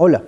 Hola.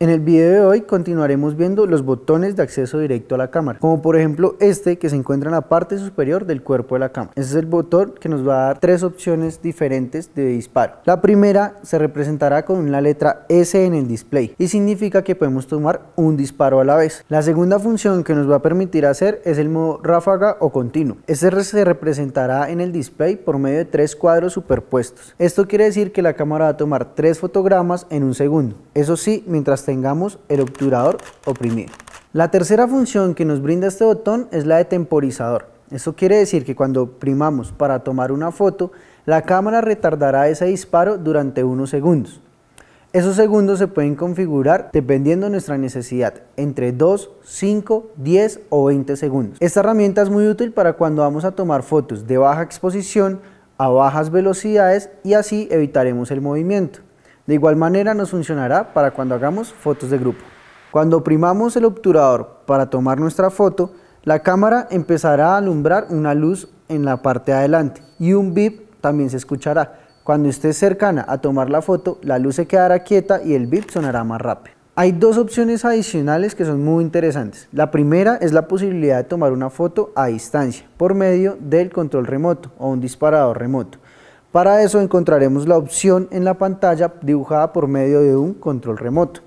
En el video de hoy continuaremos viendo los botones de acceso directo a la cámara, como por ejemplo este que se encuentra en la parte superior del cuerpo de la cámara. Este es el botón que nos va a dar tres opciones diferentes de disparo. La primera se representará con la letra S en el display y significa que podemos tomar un disparo a la vez. La segunda función que nos va a permitir hacer es el modo ráfaga o continuo. Este se representará en el display por medio de tres cuadros superpuestos. Esto quiere decir que la cámara va a tomar tres fotogramas en un segundo. Eso sí, mientras tengamos el obturador oprimido. La tercera función que nos brinda este botón es la de temporizador. Eso quiere decir que cuando primamos para tomar una foto, la cámara retardará ese disparo durante unos segundos. Esos segundos se pueden configurar dependiendo de nuestra necesidad, entre 2, 5, 10 o 20 segundos. Esta herramienta es muy útil para cuando vamos a tomar fotos de baja exposición, a bajas velocidades y así evitaremos el movimiento. De igual manera nos funcionará para cuando hagamos fotos de grupo. Cuando primamos el obturador para tomar nuestra foto, la cámara empezará a alumbrar una luz en la parte de adelante y un bip también se escuchará. Cuando esté cercana a tomar la foto, la luz se quedará quieta y el bip sonará más rápido. Hay dos opciones adicionales que son muy interesantes. La primera es la posibilidad de tomar una foto a distancia por medio del control remoto o un disparador remoto. Para eso encontraremos la opción en la pantalla dibujada por medio de un control remoto.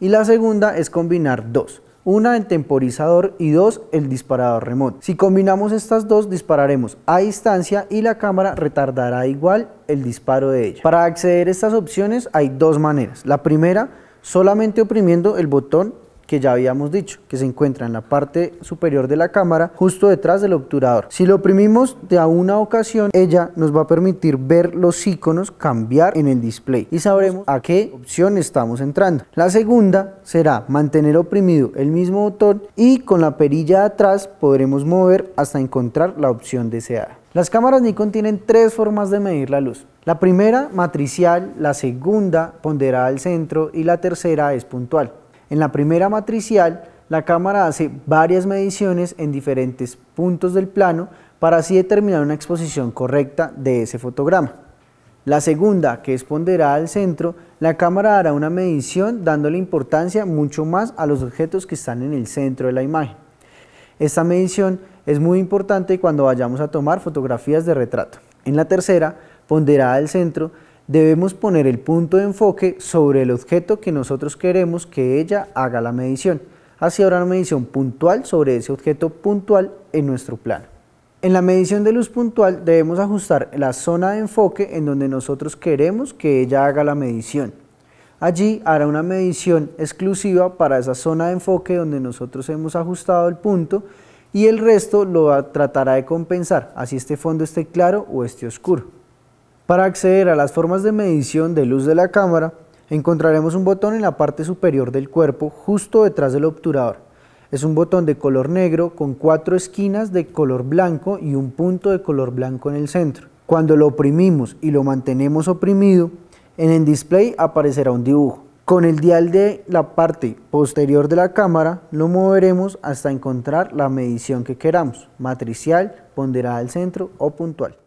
Y la segunda es combinar dos, una en temporizador y dos el disparador remoto. Si combinamos estas dos dispararemos a distancia y la cámara retardará igual el disparo de ella. Para acceder a estas opciones hay dos maneras. La primera, solamente oprimiendo el botón que ya habíamos dicho, que se encuentra en la parte superior de la cámara, justo detrás del obturador. Si lo oprimimos de a una ocasión, ella nos va a permitir ver los iconos cambiar en el display y sabremos a qué opción estamos entrando. La segunda será mantener oprimido el mismo botón y con la perilla de atrás podremos mover hasta encontrar la opción deseada. Las cámaras Nikon tienen tres formas de medir la luz. La primera matricial, la segunda ponderada al centro y la tercera es puntual. En la primera matricial, la cámara hace varias mediciones en diferentes puntos del plano para así determinar una exposición correcta de ese fotograma. La segunda, que es ponderada al centro, la cámara hará una medición dándole importancia mucho más a los objetos que están en el centro de la imagen. Esta medición es muy importante cuando vayamos a tomar fotografías de retrato. En la tercera, ponderada al centro, debemos poner el punto de enfoque sobre el objeto que nosotros queremos que ella haga la medición. Así habrá una medición puntual sobre ese objeto puntual en nuestro plano. En la medición de luz puntual debemos ajustar la zona de enfoque en donde nosotros queremos que ella haga la medición. Allí hará una medición exclusiva para esa zona de enfoque donde nosotros hemos ajustado el punto y el resto lo tratará de compensar, así este fondo esté claro o esté oscuro. Para acceder a las formas de medición de luz de la cámara, encontraremos un botón en la parte superior del cuerpo, justo detrás del obturador. Es un botón de color negro con cuatro esquinas de color blanco y un punto de color blanco en el centro. Cuando lo oprimimos y lo mantenemos oprimido, en el display aparecerá un dibujo. Con el dial de la parte posterior de la cámara lo moveremos hasta encontrar la medición que queramos, matricial, ponderada al centro o puntual.